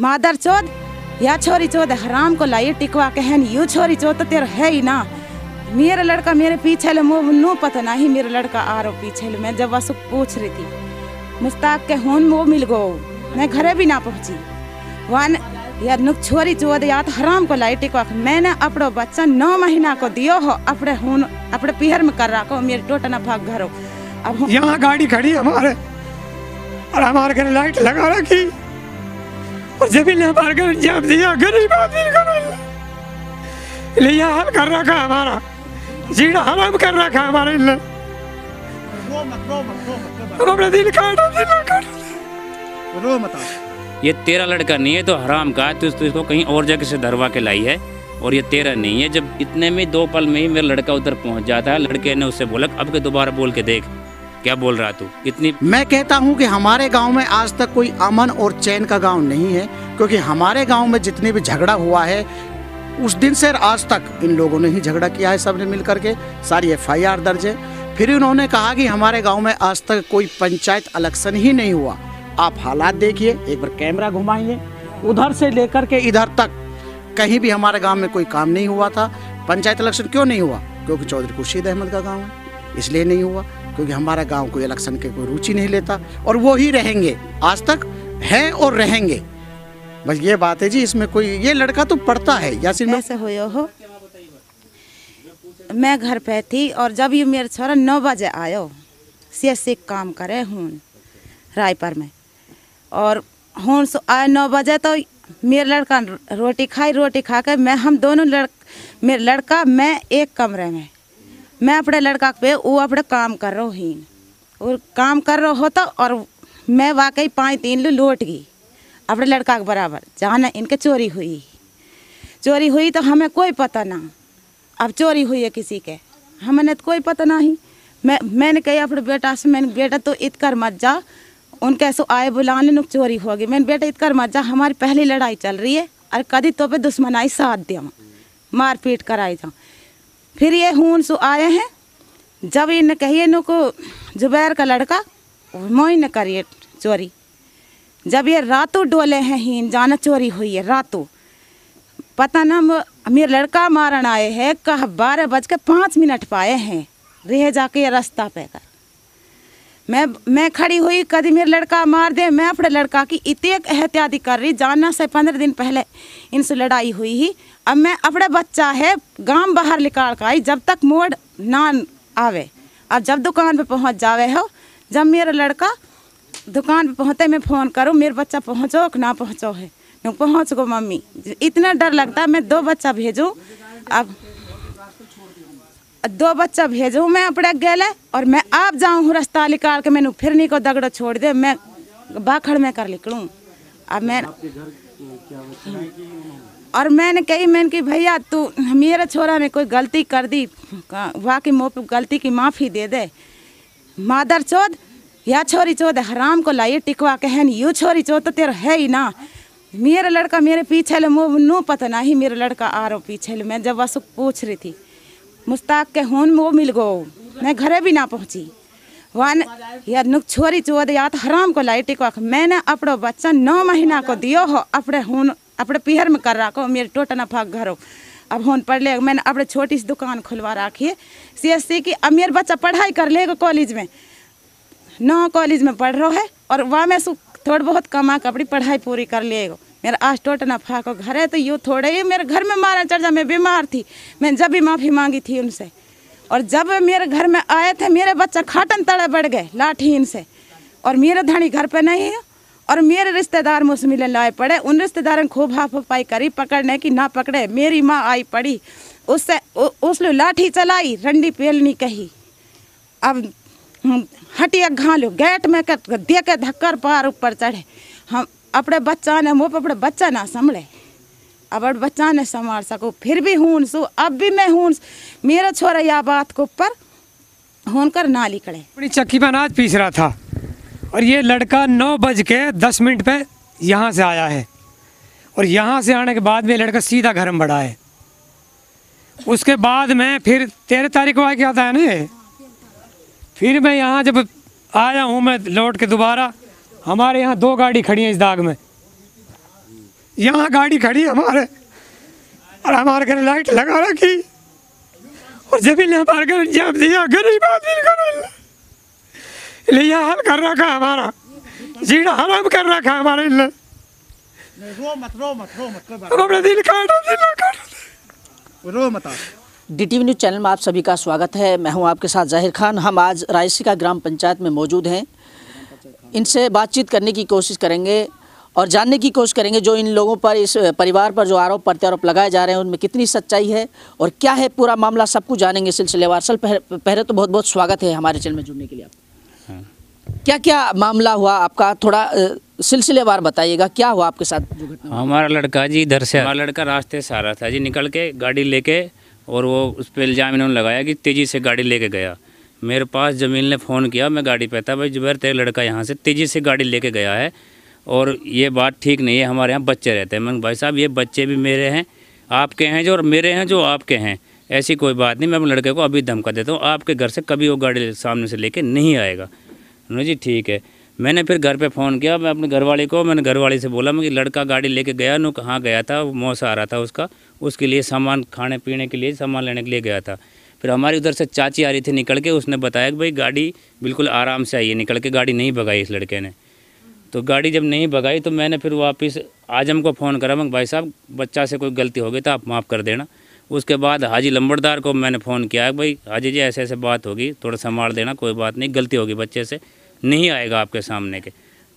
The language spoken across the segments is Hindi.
मादर चोद या छोरी चोद हराम को लाइए टिकवा कहन यू छोरी चोद तो तेरा है ही ना मेरा लड़का मेरे पीछे ले लो नो पता ना ही मेरा लड़का आ रो पीछे ले मैं जब वह पूछ रही थी मुश्ताक के होन वो मिल गो मैं घरे भी ना पहुंची वन या नुक छोरी चोद या तो हराम को लाई टिकवा मैंने अपनो बच्चा नौ महीना को दियो हो अपने होन अपने पिहर में कर रहा को मेरे टोटा ना भाग घरों अब यहाँ गाड़ी खड़ी हमारे और हमारे घर लाइट लगा रखी जमीन हमारे कर जाम दिया गरीब आदमी को लिया हाल कर रखा हमारा जीना हराम कर रखा हमारे लिए हमने दिल काटा दिल काटा रो मत ये तेरा लड़का नहीं है तो हराम का है तो इसको कहीं और जगह से धरवा के लाई है और ये तेरा नहीं है जब इतने में दो पल में ही मेरा लड़का उधर पहुंच जाता है लड़के ने उससे बोला अब के दोबारा बोल के देख क्या बोल रहा तू इतनी मैं कहता हूँ कि हमारे गांव में आज तक कोई अमन और चैन का गांव नहीं है क्योंकि हमारे गांव में जितने भी झगड़ा हुआ है उस दिन से आज तक इन लोगों ने ही झगड़ा किया है सबने मिल करके सारी एफ दर्ज है फिर उन्होंने कहा कि हमारे गाँव में आज तक कोई पंचायत इलेक्शन ही नहीं हुआ आप हालात देखिए एक बार कैमरा घुमाइए उधर से लेकर के इधर तक कहीं भी हमारे गांव में कोई काम नहीं हुआ था पंचायत इलेक्शन क्यों नहीं हुआ क्योंकि चौधरी खुर्शीद अहमद का गांव है इसलिए नहीं हुआ क्योंकि हमारा गांव कोई इलेक्शन के कोई रुचि नहीं लेता और वो ही रहेंगे आज तक हैं और रहेंगे बस ये बात है जी इसमें कोई ये लड़का तो पढ़ता है यासिन ऐसे यो हो मैं घर पे थी और जब ये मेरा छोरा नौ बजे आयो से से काम करे हूँ रायपुर में और हूँ आए नौ बजे तो मेरा लड़का रोटी खाई रोटी खा कर मैं हम दोनों लड़ मेरा लड़का मैं एक कमरे में मैं अपने लड़का पे वो अपने काम कर रो ही और काम कर रो हो तो और मैं वाकई पाँच तीन लू लौट गई अपने लड़का के बराबर ना इनके चोरी हुई चोरी हुई तो हमें कोई पता ना अब चोरी हुई है किसी के हमें तो कोई पता ना ही मैं मैंने कही अपने बेटा से मैंने बेटा तो इत कर मत जा उनके सो आए बुलाने नुक चोरी होगी मैंने बेटा इत कर मत जा हमारी पहली लड़ाई चल रही है और कभी तो पे दुश्मनाई साथ दे मारपीट कराई जाऊँ फिर ये हून सो आए हैं जब इन कहिए नो को जुबैर का लड़का मोई न करिए चोरी जब ये रातों डोले हैं हीन जाना चोरी हुई है रातों पता ना मेरा लड़का मारन आए हैं कह बारह बज के पाँच मिनट पाए हैं रह जाके ये रास्ता पे कर मैं मैं खड़ी हुई कभी मेरा लड़का मार दे मैं अपने लड़का की इतनी एहतियाती कर रही जानना से पंद्रह दिन पहले इनसे लड़ाई हुई ही अब मैं अपने बच्चा है गांव बाहर निकाल कर आई जब तक मोड़ ना आवे और जब दुकान पे पहुंच जावे हो जब मेरा लड़का दुकान पे पहुँचते मैं फ़ोन करूँ मेरा बच्चा पहुँचो कि ना पहुँचो है न पहुँच गो मम्मी इतना डर लगता मैं दो बच्चा भेजूँ अब दो बच्चा भेजूँ मैं अपने गेले और मैं आप जाऊँ रास्ता निकाल के मैंने नहीं को दगड़ो छोड़ दे मैं बाखड़ में कर निकलूँ अब मैं और मैंने कही मैंने कि भैया तू मेरा छोरा में कोई गलती कर दी वाकई मोह गलती की माफ़ी दे दे मादर चौध या छोरी चौध हराम को लाइए टिकवा के नहीं यू छोरी चौध तो तेरा है ही ना मेरा लड़का मेरे पीछे लो मुँह नू पता ना ही मेरा लड़का आ रहा पीछे लो मैं जब वह पूछ रही थी मुश्ताक के होन वो मिल गो मैं घरे भी ना पहुँची वन यार नुक छोरी चोद तो हराम को लाइए टिकवा मैंने अपना बच्चा नौ महीना को दियो हो अपने हूँ अपने पीहर में कर रखो मेरे टोटा नफा घरों अब होन पढ़ लेगा मैंने अपने छोटी सी दुकान खुलवा रखी है सी एस सी की अब मेरा बच्चा पढ़ाई कर लेगा कॉलेज में नौ कॉलेज में पढ़ रहा है और वहाँ में थोड़ा बहुत कमा के अपनी पढ़ाई पूरी कर लेगा मेरा आज टोट नफा को घर है तो यूँ थोड़ा ही मेरे घर में मारा चढ़ जा मैं बीमार थी मैंने जब भी माफ़ी मांगी थी उनसे और जब मेरे घर में आए थे मेरे बच्चा खाटन तड़े बढ़ गए लाठीन से और मेरे धनी घर पे नहीं है और मेरे रिश्तेदार मुझसे मिले लाए पड़े उन ने खूब हाफ पाई करी पकड़ने की ना पकड़े मेरी माँ आई पड़ी उससे उसने लाठी चलाई रंडी पेलनी कही अब हटिया घा लो गेट में कर दे के धक्कर पार ऊपर चढ़े हम अपने बच्चा ने मुँह अपने बच्चा ना संभले अब अपने बच्चा ने संभाल सको फिर भी हूं सो अब भी मैं हूं मेरा छोरा या बात को ऊपर हूं कर ना निकले अपनी चक्की में अनाज पीस रहा था और ये लड़का नौ बज के दस मिनट पर यहाँ से आया है और यहाँ से आने के बाद में लड़का सीधा घर में बढ़ा है उसके बाद में फिर तेरह तारीख को आ क्या था ना फिर मैं यहाँ जब आया हूँ मैं लौट के दोबारा हमारे यहाँ दो गाड़ी खड़ी है इस दाग में यहाँ गाड़ी खड़ी हमारे और हमारे घर लाइट लगा रखी और जब हमारे घर जब दिया गरीब आदमी लिया हल कर रखा हमारा जीना हराम कर रखा हमारे इल्ल रो मत रो मत रो मत दिल न्यूज चैनल में आप सभी का स्वागत है मैं हूं आपके साथ जाहिर खान हम आज रायसिका ग्राम पंचायत में मौजूद हैं इनसे बातचीत करने की कोशिश करेंगे और जानने की कोशिश करेंगे जो इन लोगों पर इस परिवार पर जो आरोप प्रत्यारोप लगाए जा रहे हैं उनमें कितनी सच्चाई है और क्या है पूरा मामला सब कुछ जानेंगे सिलसिलेवार सल पहले तो बहुत बहुत स्वागत है हमारे चैनल में जुड़ने के लिए आप क्या क्या मामला हुआ आपका थोड़ा सिलसिले बार बताइएगा क्या हुआ आपके साथ हमारा लड़का जी इधर से हमारा लड़का रास्ते से आ रहा था जी निकल के गाड़ी लेके और वो उस पर इल्ज़ाम इन्होंने लगाया कि तेज़ी से गाड़ी लेके गया मेरे पास जमील ने फ़ोन किया मैं गाड़ी पे था भाई जुबैर तेरा लड़का यहाँ से तेज़ी से गाड़ी लेके गया है और ये बात ठीक नहीं है हमारे यहाँ बच्चे रहते हैं मैं भाई साहब ये बच्चे भी मेरे हैं आपके हैं जो और मेरे हैं जो आपके हैं ऐसी कोई बात नहीं मैं अपने लड़के को अभी धमका देता हूँ आपके घर से कभी वो गाड़ी सामने से लेके नहीं आएगा उन्होंने जी ठीक है मैंने फिर घर पे फ़ोन किया मैं अपने घरवाले को मैंने घरवाले से बोला मैं कि लड़का गाड़ी लेके गया न कहाँ गया था मौसा आ रहा था उसका उसके लिए सामान खाने पीने के लिए सामान लेने के लिए गया था फिर हमारी उधर से चाची आ रही थी निकल के उसने बताया कि भाई गाड़ी बिल्कुल आराम से आई है निकल के गाड़ी नहीं भगाई इस लड़के ने तो गाड़ी जब नहीं भगाई तो मैंने फिर वापस आजम को फ़ोन करा मैं भाई साहब बच्चा से कोई गलती हो गई तो आप माफ़ कर देना उसके बाद हाजी लंबड़दार को मैंने फ़ोन किया भाई हाजी जी ऐसे ऐसे बात होगी थोड़ा संभाल देना कोई बात नहीं गलती होगी बच्चे से नहीं आएगा आपके सामने के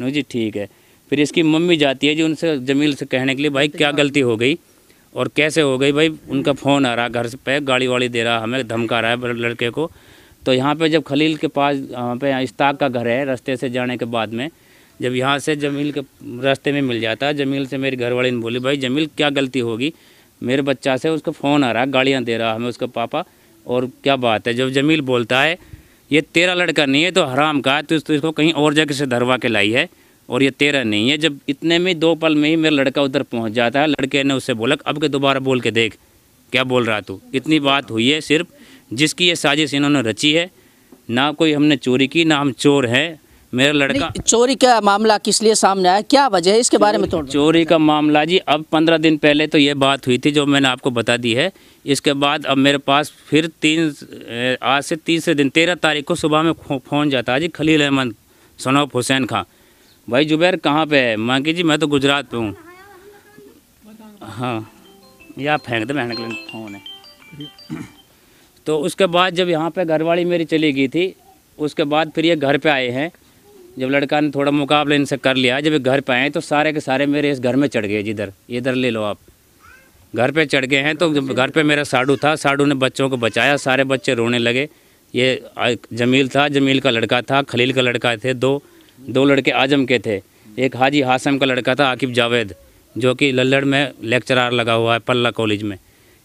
नहीं जी ठीक है फिर इसकी मम्मी जाती है जी उनसे जमील से कहने के लिए भाई क्या गलती हो गई और कैसे हो गई भाई उनका फ़ोन आ रहा घर से पैक गाड़ी वाड़ी दे रहा हमें धमका रहा है लड़के को तो यहाँ पे जब खलील के पास यहाँ पे इश्ताक का घर है रास्ते से जाने के बाद में जब यहाँ से जमील के रास्ते में मिल जाता है जमील से मेरी घरवाली ने बोली भाई जमील क्या गलती होगी मेरे बच्चा से उसका फ़ोन आ रहा है गाड़ियाँ दे रहा हमें उसका पापा और क्या बात है जब जमील बोलता है ये तेरा लड़का नहीं है तो हराम का तो, तो इसको कहीं और जगह से धरवा के लाई है और ये तेरा नहीं है जब इतने में दो पल में ही मेरा लड़का उधर पहुंच जाता है लड़के ने उससे बोला अब के दोबारा बोल के देख क्या बोल रहा तू इतनी बात हुई है सिर्फ जिसकी ये साजिश इन्होंने रची है ना कोई हमने चोरी की ना हम चोर हैं मेरा लड़का चोरी का मामला किस लिए सामने आया क्या वजह है इसके बारे में तो चोरी का मामला जी अब पंद्रह दिन पहले तो ये बात हुई थी जो मैंने आपको बता दी है इसके बाद अब मेरे पास फिर तीन आज से तीसरे दिन तेरह तारीख को सुबह में फ़ोन जाता है जी खलील अहमद सनोफ हुसैन खां भाई जुबैर कहाँ पे है माँ की जी मैं तो गुजरात पे हूँ हाँ या फेंक दे बहन के लिए फ़ोन है तो उसके बाद जब यहाँ पे घरवाली मेरी चली गई थी उसके बाद फिर ये घर पे आए हैं जब लड़का ने थोड़ा मुकाबला इनसे कर लिया जब घर पर आए तो सारे के सारे मेरे इस घर में चढ़ गए जिधर इधर ले लो आप घर पे चढ़ गए हैं तो घर पे मेरा साडू था साडू ने बच्चों को बचाया सारे बच्चे रोने लगे ये जमील था जमील का लड़का था खलील का लड़का थे दो दो लड़के आजम के थे एक हाजी हासम का लड़का था आकिब जावेद जो कि लल्लड़ में लेक्चरार लगा हुआ है पल्ला कॉलेज में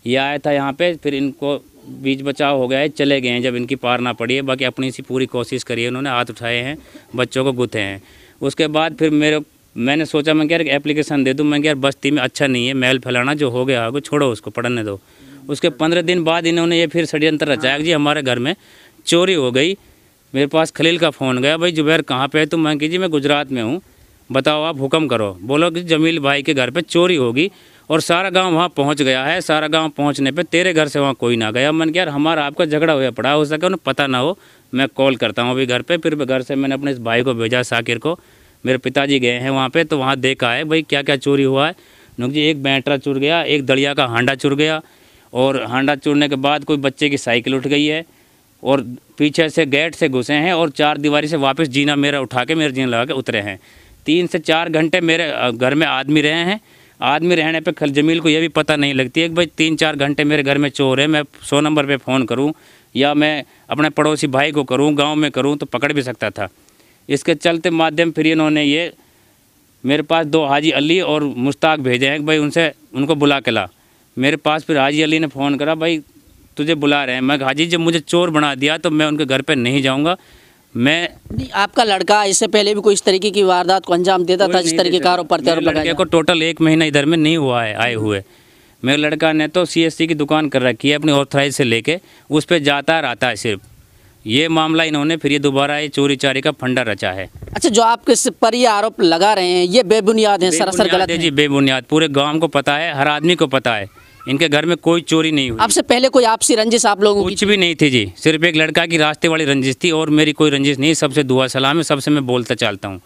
ये आया था यहाँ पे फिर इनको बीच बचाव हो गया है चले गए हैं जब इनकी पार ना पड़ी है बाकी अपनी सी पूरी कोशिश करी है उन्होंने हाथ उठाए हैं बच्चों को गुथे हैं उसके बाद फिर मेरे मैंने सोचा मैं क्या एप्लीकेशन दे दूँ मैं क्या बस्ती में अच्छा नहीं है मैल फैलाना जो हो गया वो छोड़ो उसको पढ़ने दो उसके पंद्रह दिन बाद इन्होंने ये फिर षडयंत्र रचाया जी हमारे घर में चोरी हो गई मेरे पास खलील का फ़ोन गया भाई जुबैर कहाँ पे है तो मैं कि जी मैं गुजरात में हूँ बताओ आप हुक्म करो बोलो कि जमील भाई के घर पे चोरी होगी और सारा गांव वहाँ पहुँच गया है सारा गांव पहुँचने पे तेरे घर से वहाँ कोई ना गया मन यार हमारा आपका झगड़ा हुआ पड़ा हो सके उन्हें पता ना हो मैं कॉल करता हूँ अभी घर पे फिर घर से मैंने अपने इस भाई को भेजा साकिर को मेरे पिताजी गए हैं वहाँ पे तो वहाँ देखा है भाई क्या क्या चोरी हुआ है नुक जी एक बैटरा चुर गया एक दड़िया का हांडा चुर गया और हांडा चुरने के बाद कोई बच्चे की साइकिल उठ गई है और पीछे से गेट से घुसे हैं और चार दीवारी से वापस जीना मेरा उठा के मेरे जीना लगा के उतरे हैं तीन से चार घंटे मेरे घर में आदमी रहे हैं आदमी रहने पे खल जमील को यह भी पता नहीं लगती है कि भाई तीन चार घंटे मेरे घर में चोर है मैं सौ नंबर पे फ़ोन करूँ या मैं अपने पड़ोसी भाई को करूँ गाँव में करूँ तो पकड़ भी सकता था इसके चलते माध्यम फिर इन्होंने ये मेरे पास दो हाजी अली और मुश्ताक भेजे हैं कि भाई उनसे उनको बुला के ला मेरे पास फिर हाजी अली ने फ़ोन करा भाई तुझे बुला रहे हैं मैं हाजी जब मुझे चोर बना दिया तो मैं उनके घर पर नहीं जाऊँगा मैं नहीं आपका लड़का इससे पहले भी कोई इस तरीके की वारदात को अंजाम देता था जिस तरीके का आरोप टोटल एक महीना इधर में नहीं हुआ है आए अच्छा। हुए मेरे लड़का ने तो सीएससी की दुकान कर रखी है अपनी ऑथराइज से लेके उस पर जाता रहता है सिर्फ ये मामला इन्होंने फिर ये दोबारा ये चोरी चारी का फंडा रचा है अच्छा जो आप किस पर ये आरोप लगा रहे हैं ये बेबुनियाद है सरासर गलत है जी बेबुनियाद पूरे गाँव को पता है हर आदमी को पता है इनके घर में कोई चोरी नहीं हुई आपसे पहले कोई आपसी रंजिश आप लोगों कुछ भी नहीं थी जी सिर्फ एक लड़का की रास्ते वाली रंजिश थी और मेरी कोई रंजिश नहीं सबसे दुआ सलाम है सबसे मैं बोलता चलता हूँ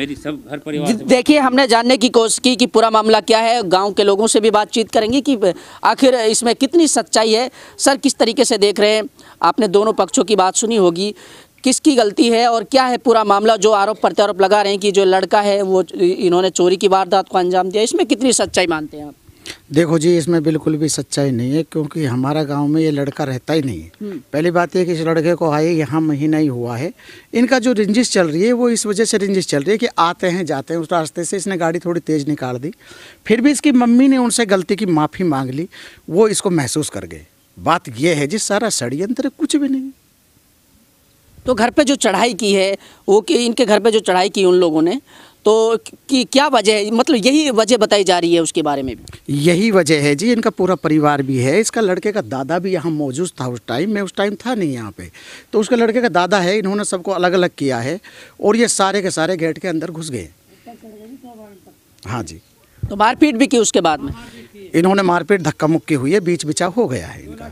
मेरी सब हर परिवार देखिए हमने जानने की कोशिश की कि पूरा मामला क्या है गांव के लोगों से भी बातचीत करेंगे कि आखिर इसमें कितनी सच्चाई है सर किस तरीके से देख रहे हैं आपने दोनों पक्षों की बात सुनी होगी किसकी गलती है और क्या है पूरा मामला जो आरोप प्रत्यारोप लगा रहे हैं कि जो लड़का है वो इन्होंने चोरी की वारदात को अंजाम दिया इसमें कितनी सच्चाई मानते हैं आप देखो जी इसमें बिल्कुल भी सच्चाई नहीं है क्योंकि हमारा गांव में ये लड़का रहता ही नहीं है हम्म। पहली बात यह कि इस लड़के को आए यहाँ महीना ही हुआ है इनका जो रंजिश चल रही है वो इस वजह से रंजिश चल रही है कि आते हैं जाते हैं उस रास्ते से इसने गाड़ी थोड़ी तेज़ निकाल दी फिर भी इसकी मम्मी ने उनसे गलती की माफ़ी मांग ली वो इसको महसूस कर गए बात यह है जी सारा षडयंत्र कुछ भी नहीं तो घर पर जो चढ़ाई की है वो कि इनके घर पर जो चढ़ाई की उन लोगों ने तो कि क्या वजह है मतलब यही वजह बताई जा रही है उसके बारे में भी यही वजह है जी इनका पूरा परिवार भी है इसका लड़के का दादा भी यहाँ मौजूद था उस टाइम मैं उस टाइम था नहीं यहाँ पे तो उसके लड़के का दादा है इन्होंने सबको अलग अलग किया है और ये सारे के सारे गेट के अंदर घुस गए हाँ जी तो मारपीट भी की उसके बाद में इन्होंने मारपीट धक्का मुक्की हुई है बीच बिचाव हो गया है इनका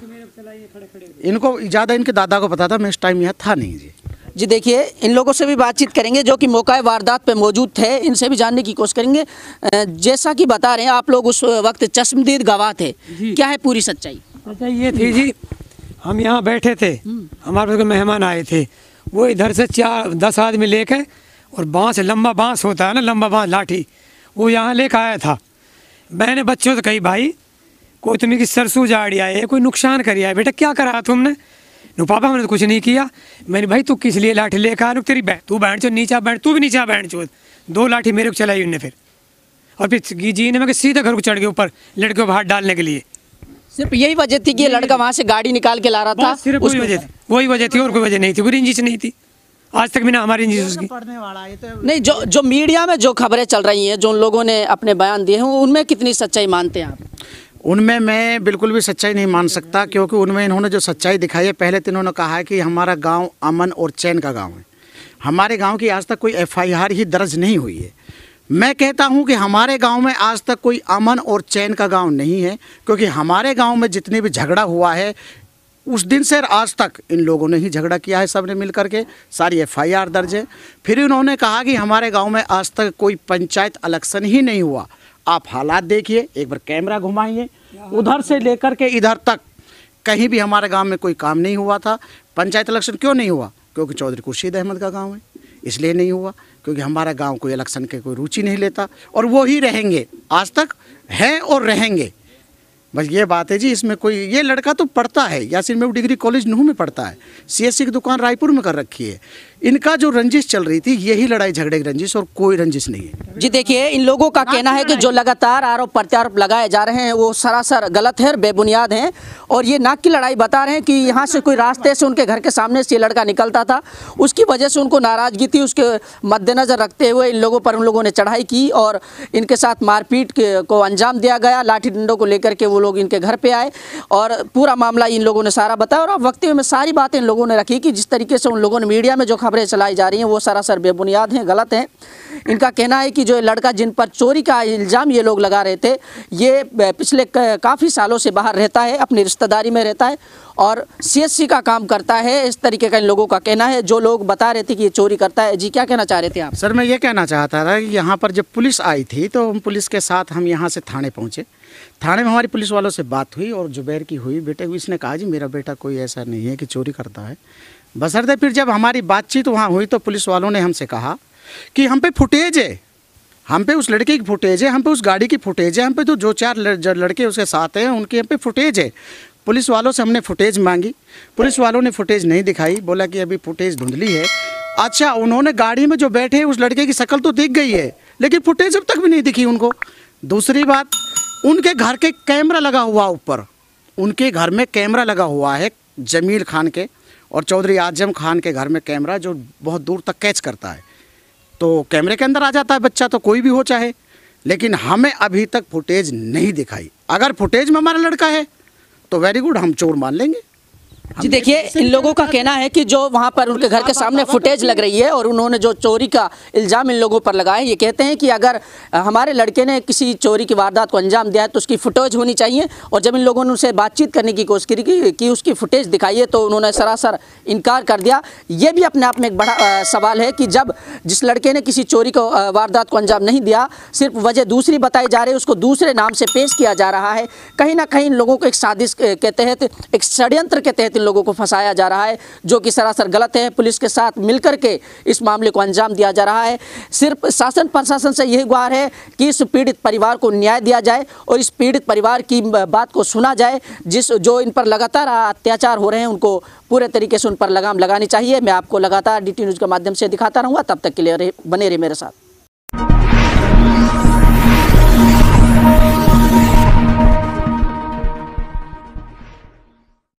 इनको ज़्यादा इनके दादा को पता था मैं इस टाइम यहाँ था नहीं जी जी देखिए इन लोगों से भी बातचीत करेंगे जो कि मौका वारदात पे मौजूद थे इनसे भी जानने की कोशिश करेंगे जैसा कि बता रहे हैं आप लोग उस वक्त चश्मदीद गवाह थे क्या है पूरी सच्चाई सच्चाई ये थी जी हम यहाँ बैठे थे हम्म। हमारे पास मेहमान आए थे वो इधर से चार दस आदमी लेके और बाँस लंबा बाँस होता है ना लंबा बाँस लाठी वो यहाँ ले आया था मैंने बच्चों से कही भाई कोई तुम्हें की सरसू जाड़ी है कोई नुकसान करी आए बेटा क्या करा तुमने नो पापा मैंने तो कुछ नहीं किया मैंने भाई तू किस लिए लाठी ले कहा तेरी बहन तू बहन चो नीचा बहन तू भी नीचा बहन चो दो लाठी मेरे को चलाई उनने फिर और फिर जी ने मैं सीधा घर को चढ़ गया ऊपर लड़के को हाथ डालने के लिए सिर्फ यही वजह थी कि ये लड़का वहाँ से गाड़ी निकाल के ला रहा था हाँ, सिर्फ वही वजह थी वही वजह थी और कोई वजह नहीं थी कोई इंजीच नहीं थी आज तक बिना हमारी इंजीच उसकी पढ़ने वाला ये तो नहीं जो जो मीडिया में जो खबरें चल रही हैं जो उन लोगों ने अपने बयान दिए हैं उनमें कितनी सच्चाई मानते हैं आप उनमें मैं बिल्कुल भी सच्चाई नहीं मान सकता क्योंकि उनमें इन्होंने जो सच्चाई दिखाई है पहले तो इन्होंने कहा है कि हमारा गांव अमन और चैन का गांव है हमारे गांव की आज तक कोई एफआईआर ही दर्ज नहीं हुई है मैं कहता हूं कि हमारे गांव में आज तक कोई अमन और चैन का गांव नहीं है क्योंकि हमारे गाँव में जितने भी झगड़ा हुआ है उस दिन से आज तक इन लोगों ने ही झगड़ा किया है सब ने मिल के सारी एफ दर्ज है फिर इन्होंने कहा कि हमारे गाँव में आज तक कोई पंचायत अलेक्शन ही नहीं हुआ आप हालात देखिए एक बार कैमरा घुमाइए उधर से लेकर के इधर तक कहीं भी हमारे गांव में कोई काम नहीं हुआ था पंचायत इलेक्शन क्यों नहीं हुआ क्योंकि चौधरी खुर्शीद अहमद का गांव है इसलिए नहीं हुआ क्योंकि हमारा गांव कोई इलेक्शन के कोई रुचि नहीं लेता और वो ही रहेंगे आज तक हैं और रहेंगे बस ये बात है जी इसमें कोई ये लड़का तो पढ़ता है यासिन मेव डिग्री कॉलेज नूह में पढ़ता है सी की दुकान रायपुर में कर रखी है इनका जो रंजिश चल रही थी यही लड़ाई झगड़े की रंजिश और कोई रंजिश नहीं है जी देखिए इन लोगों का कहना तो है कि जो लगातार आरोप प्रत्यारोप लगाए जा रहे हैं वो सरासर गलत है और बेबुनियाद हैं और ये नाक की लड़ाई बता रहे हैं कि यहाँ से कोई रास्ते से उनके घर के सामने से ये लड़का निकलता था उसकी वजह से उनको नाराज़गी थी उसके मद्देनज़र रखते हुए इन लोगों पर उन लोगों ने चढ़ाई की और इनके साथ मारपीट को अंजाम दिया गया लाठी डंडों को लेकर के वो लोग इनके घर पर आए और पूरा मामला इन लोगों ने सारा बताया और अब वक्त में सारी बातें इन लोगों ने रखी कि जिस तरीके से उन लोगों ने मीडिया में जो खबरें चलाई जा रही हैं वो सरासर बेबुनियाद हैं गलत हैं इनका कहना है कि जो लड़का जिन पर चोरी का इल्ज़ाम ये लोग लगा रहे थे ये पिछले काफ़ी सालों से बाहर रहता है अपनी रिश्तेदारी में रहता है और सीएससी का काम करता है इस तरीके का इन लोगों का कहना है जो लोग बता रहे थे कि ये चोरी करता है जी क्या कहना चाह रहे थे आप सर मैं ये कहना चाहता था कि यहाँ पर जब पुलिस आई थी तो हम पुलिस के साथ हम यहाँ से थाने पहुँचे थाने में हमारी पुलिस वालों से बात हुई और जुबैर की हुई बेटे इसने कहा जी मेरा बेटा कोई ऐसा नहीं है कि चोरी करता है बसरदे फिर जब हमारी बातचीत वहाँ हुई तो पुलिस वालों ने हमसे कहा कि हम पे फुटेज है हम पे उस लड़के की फुटेज है हम पे उस गाड़ी की फुटेज है हम पे तो जो चार लड़के उसके साथ हैं उनके हम पे फुटेज है पुलिस वालों से हमने फुटेज मांगी पुलिस वालों ने फुटेज नहीं दिखाई बोला कि अभी फुटेज धुंधली है अच्छा उन्होंने गाड़ी में जो बैठे उस लड़के की शक्ल तो दिख गई है लेकिन फुटेज अब तक भी नहीं दिखी उनको दूसरी बात उनके घर के कैमरा लगा हुआ ऊपर उनके घर में कैमरा लगा हुआ है जमील खान के और चौधरी आजम खान के घर में कैमरा जो बहुत दूर तक कैच करता है तो कैमरे के अंदर आ जाता है बच्चा तो कोई भी हो चाहे लेकिन हमें अभी तक फुटेज नहीं दिखाई अगर फुटेज में हमारा लड़का है तो वेरी गुड हम चोर मान लेंगे जी देखिए इन लोगों का कहना है कि जो वहाँ पर उनके घर के सामने फुटेज लग रही है और उन्होंने जो चोरी का इल्ज़ाम इन लोगों पर लगाया ये कहते हैं कि अगर हमारे लड़के ने किसी चोरी की वारदात को अंजाम दिया है तो उसकी फुटेज होनी चाहिए और जब इन लोगों ने उनसे बातचीत करने की कोशिश की कि उसकी फुटेज दिखाइए तो उन्होंने सरासर इनकार कर दिया ये भी अपने आप में एक बड़ा सवाल है कि जब जिस लड़के ने किसी चोरी को वारदात को अंजाम नहीं दिया सिर्फ वजह दूसरी बताई जा रही है उसको दूसरे नाम से पेश किया जा रहा है कहीं ना कहीं इन लोगों को एक साजिश के तहत एक षड्यंत्र के तहत इन लोगों को फंसाया जा रहा है जो कि सरासर गलत है पुलिस के साथ मिलकर के इस मामले को अंजाम दिया जा रहा है सिर्फ शासन प्रशासन से यही गुहार है कि इस पीड़ित परिवार को न्याय दिया जाए और इस पीड़ित परिवार की बात को सुना जाए जिस जो इन पर लगातार अत्याचार हो रहे हैं उनको पूरे तरीके से उन पर लगाम लगानी चाहिए मैं आपको लगातार डी न्यूज़ के माध्यम से दिखाता रहूँगा तब तक के लिए बने रहे मेरे साथ